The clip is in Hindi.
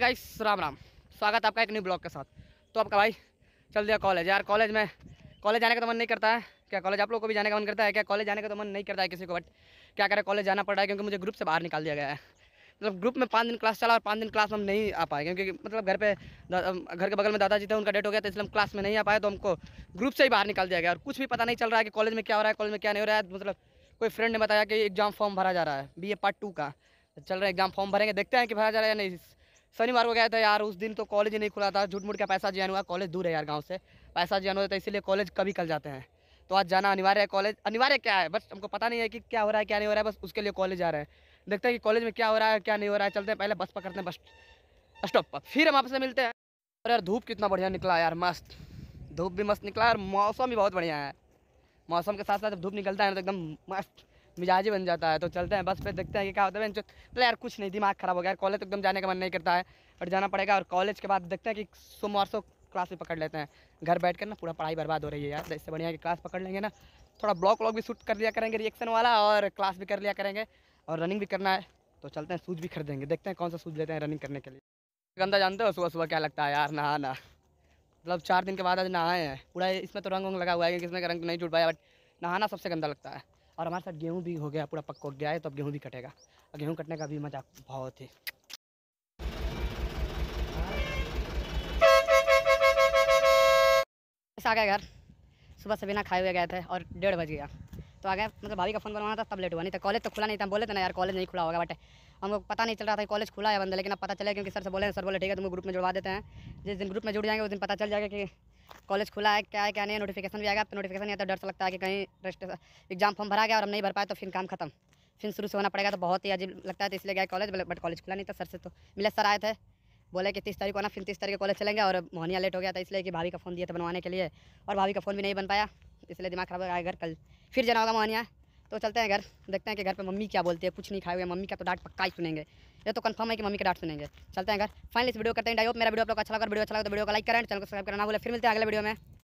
गाइस राम राम स्वागत आपका एक न्यू ब्लॉग के साथ तो आपका भाई चल दिया कॉलेज यार कॉलेज में कॉलेज जाने का तो मन नहीं करता है क्या कॉलेज आप लोगों को भी जाने का मन करता है क्या कॉलेज जाने का तो मन नहीं करता है किसी को बट क्या करें कॉलेज जाना पड़ रहा है क्योंकि मुझे ग्रुप से बाहर निकाल दिया गया है मतलब ग्रुप में पाँच दिन क्लास चला और पाँच दिन क्लास में हम नहीं आ पाए क्योंकि मतलब घर पे घर के बगल में दादाजी थे उनका डेट हो गया था तो इसलिए हम क्लास में नहीं आ पाए तो हमको ग्रुप से ही बाहर निकाल दिया गया और कुछ भी पता नहीं चल रहा है कि कॉलेज में क्या हो रहा है कॉलेज में क्या नहीं हो रहा है मतलब कोई फ्रेंड ने बताया कि एग्जाम फॉर्म भरा जा रहा है बी पार्ट टू का चल रहा है एग्जाम फॉर्म भरेंगे देखते हैं कि भरा जा रहा है या नहीं शनिवार को गया था यार उस दिन तो कॉलेज नहीं खुला था झूठ मूठ का पैसा जैन हुआ कॉलेज दूर है यार गाँव से पैसा जैन हुआ था तो इसीलिए कॉलेज कभी कल जाते हैं तो आज जाना अनिवार्य है कॉलेज अनिवार्य क्या है बस हमको पता नहीं है कि क्या हो रहा है क्या नहीं हो रहा है बस उसके लिए कॉलेज जा रहे हैं देखते हैं कि कॉलेज में क्या हो रहा है क्या नहीं हो रहा है चलते हैं पहले बस पकड़ते हैं बस स्टॉप पर फिर हम आपसे मिलते हैं और यार धूप कितना बढ़िया निकला यार मस्त धूप भी मस्त निकला और मौसम भी बहुत बढ़िया है मौसम के साथ साथ जब धूप निकलता है ना तो एकदम मस्त मिजाज ही बन जाता है तो चलते हैं बस पे देखते हैं कि क्या होता है चलो यार कुछ नहीं दिमाग खराब हो गया यार कॉलेज एकदम तो जाने का मन नहीं करता है और जाना पड़ेगा और कॉलेज के बाद देखते हैं कि सोमवार सो क्लास भी पकड़ लेते हैं घर बैठ कर ना पूरा पढ़ाई बर्बाद हो रही है यार इससे बढ़िया कि क्लास पकड़ लेंगे ना थोड़ा ब्लॉक व्लॉक भी शूट कर लिया करेंगे रिएक्शन वाला और क्लास भी कर लिया करेंगे और रनिंग भी करना है तो चलते हैं सूज भी खरीदेंगे देखते हैं कौन सा सूज लेते हैं रनिंग करने के लिए गंदा जानते हो सुबह सुबह क्या लगता है यार नहाना ना मतलब चार दिन के बाद आज नहाए हैं पूरा इसमें तो रंग वंग लगा हुआ है कि इसमें का रंग नहीं जुट पाया बट नहाना सबसे गंदा लगता है और हमारे साथ गेहूँ भी हो गया पूरा पक्का गया है तो अब गेहूँ भी कटेगा और गेहूँ कटने का भी मजा बहुत है आ गया घर सुबह से बिना खाए हुए गए थे और डेढ़ बज गया तो आ गया मतलब भाभी का फ़ोन बनवाना था तब लेट हुआ नहीं था तो कॉलेज तो खुला नहीं था बोले थे ना यार कॉलेज नहीं खुला होगा बट हमको पता नहीं चल रहा था कॉलेज खुला है बंदा लेकिन अब पता चला क्योंकि सर से बोले सर बोले ठीक है तुम ग्रुप में जुड़वा देते हैं जिस दिन ग्रुप में जुड़ जाएंगे उस दिन पता चल जाएगा कि कॉलेज खुला है क्या है क्या नहीं नोटिफिकेशन भी आएगा तो नोटिफिकेशन नहीं आता डर से लगता है कि कहीं रजिस्ट्रेशन एग्जाम फॉर्म भरा गया और हम नहीं भर पाए तो फिर काम खत्म फिर शुरू से होना पड़ेगा तो बहुत ही अजीब लगता है तो इसलिए गया कॉलेज बट कॉलेज खुला नहीं था सर से तो मिले सर आए थे बोले कि तीस तारीख को ना फिर तीस तारीख को कॉलेज चलेंगे और मोहनिया लेट हो गया था इसलिए कि भाभी का फ़ोन दिया था बनवाने के लिए और भाभी का फ़ोन भी नहीं बन पाया इसलिए दिमाग खराब हो गया घर कल फिर जाना होगा मोहनिया तो चलते हैं घर देखते हैं कि घर पे मम्मी क्या बोलती है कुछ नहीं खाए हुए मम्मी का तो डांट पक्का ही सुनेंगे ये तो कंफर्म है कि मम्मी का डांट सुनेंगे चलते हैं घर फाइनल इस वीडियो करते हैं डाइव मेरा वीडियो आप लोग अच्छा लगा वीडियो अच्छा लगा तो वीडियो को लाइक करें चैनल को सब्सक्राइब करना बोले फिर मिलते हैं अगले वीडियो में